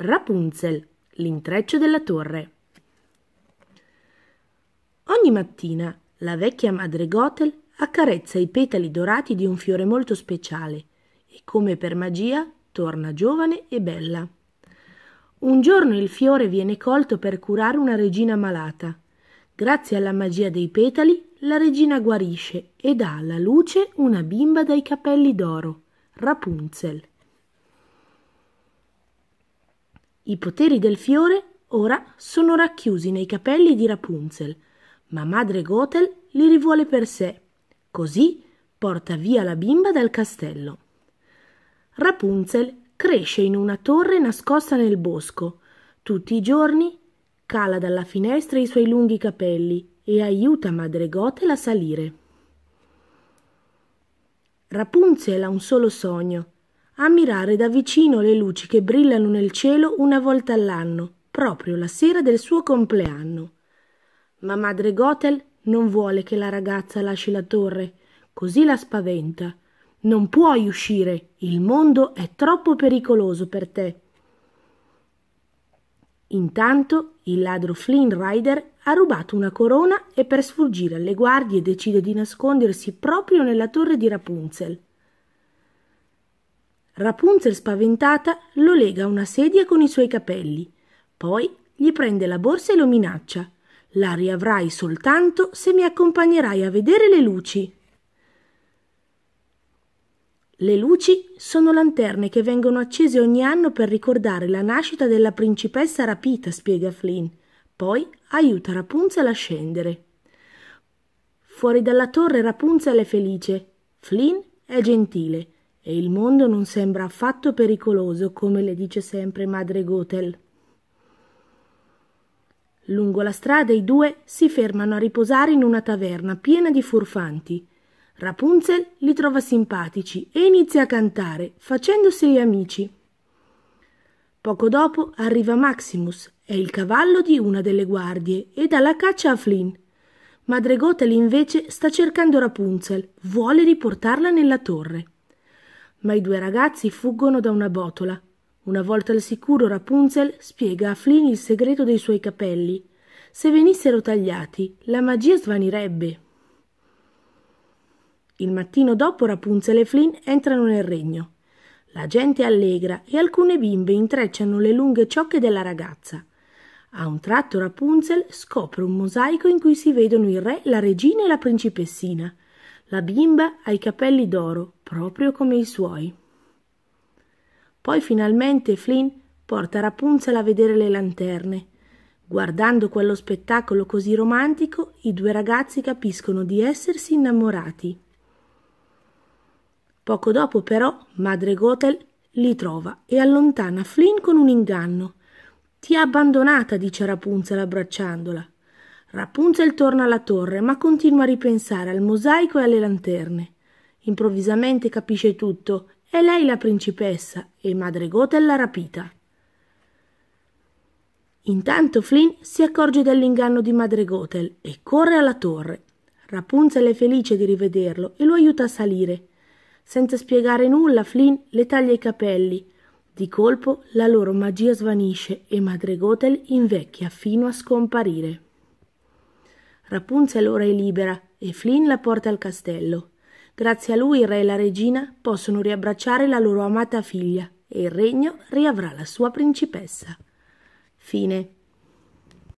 Rapunzel, l'intreccio della torre. Ogni mattina la vecchia madre Gothel accarezza i petali dorati di un fiore molto speciale e come per magia torna giovane e bella. Un giorno il fiore viene colto per curare una regina malata. Grazie alla magia dei petali la regina guarisce e dà alla luce una bimba dai capelli d'oro, Rapunzel. I poteri del fiore ora sono racchiusi nei capelli di Rapunzel, ma madre Gothel li rivuole per sé. Così porta via la bimba dal castello. Rapunzel cresce in una torre nascosta nel bosco. Tutti i giorni cala dalla finestra i suoi lunghi capelli e aiuta madre Gothel a salire. Rapunzel ha un solo sogno, ammirare da vicino le luci che brillano nel cielo una volta all'anno, proprio la sera del suo compleanno. Ma madre Gotel non vuole che la ragazza lasci la torre, così la spaventa. Non puoi uscire, il mondo è troppo pericoloso per te. Intanto il ladro Flynn Rider ha rubato una corona e per sfuggire alle guardie decide di nascondersi proprio nella torre di Rapunzel. Rapunzel spaventata lo lega a una sedia con i suoi capelli. Poi gli prende la borsa e lo minaccia. La riavrai soltanto se mi accompagnerai a vedere le luci. Le luci sono lanterne che vengono accese ogni anno per ricordare la nascita della principessa rapita, spiega Flynn. Poi aiuta Rapunzel a scendere. Fuori dalla torre Rapunzel è felice. Flynn è gentile e il mondo non sembra affatto pericoloso, come le dice sempre madre Gotel. Lungo la strada i due si fermano a riposare in una taverna piena di furfanti. Rapunzel li trova simpatici e inizia a cantare, facendosi gli amici. Poco dopo arriva Maximus, è il cavallo di una delle guardie, e dà la caccia a Flynn. Madre Gotel invece sta cercando Rapunzel, vuole riportarla nella torre ma i due ragazzi fuggono da una botola. Una volta al sicuro Rapunzel spiega a Flynn il segreto dei suoi capelli. Se venissero tagliati, la magia svanirebbe. Il mattino dopo Rapunzel e Flynn entrano nel regno. La gente è allegra e alcune bimbe intrecciano le lunghe ciocche della ragazza. A un tratto Rapunzel scopre un mosaico in cui si vedono il re, la regina e la principessina. La bimba ha i capelli d'oro, proprio come i suoi. Poi finalmente Flynn porta Rapunzel a vedere le lanterne. Guardando quello spettacolo così romantico, i due ragazzi capiscono di essersi innamorati. Poco dopo, però, Madre Gothel li trova e allontana Flynn con un inganno. Ti ha abbandonata, dice Rapunzel abbracciandola. Rapunzel torna alla torre, ma continua a ripensare al mosaico e alle lanterne. Improvvisamente capisce tutto. È lei la principessa e Madre Gothel l'ha rapita. Intanto Flynn si accorge dell'inganno di Madre Gothel e corre alla torre. Rapunzel è felice di rivederlo e lo aiuta a salire. Senza spiegare nulla, Flynn le taglia i capelli. Di colpo la loro magia svanisce e Madre Gothel invecchia fino a scomparire. Rapunzel ora è libera e Flynn la porta al castello. Grazie a lui il re e la regina possono riabbracciare la loro amata figlia e il regno riavrà la sua principessa. Fine.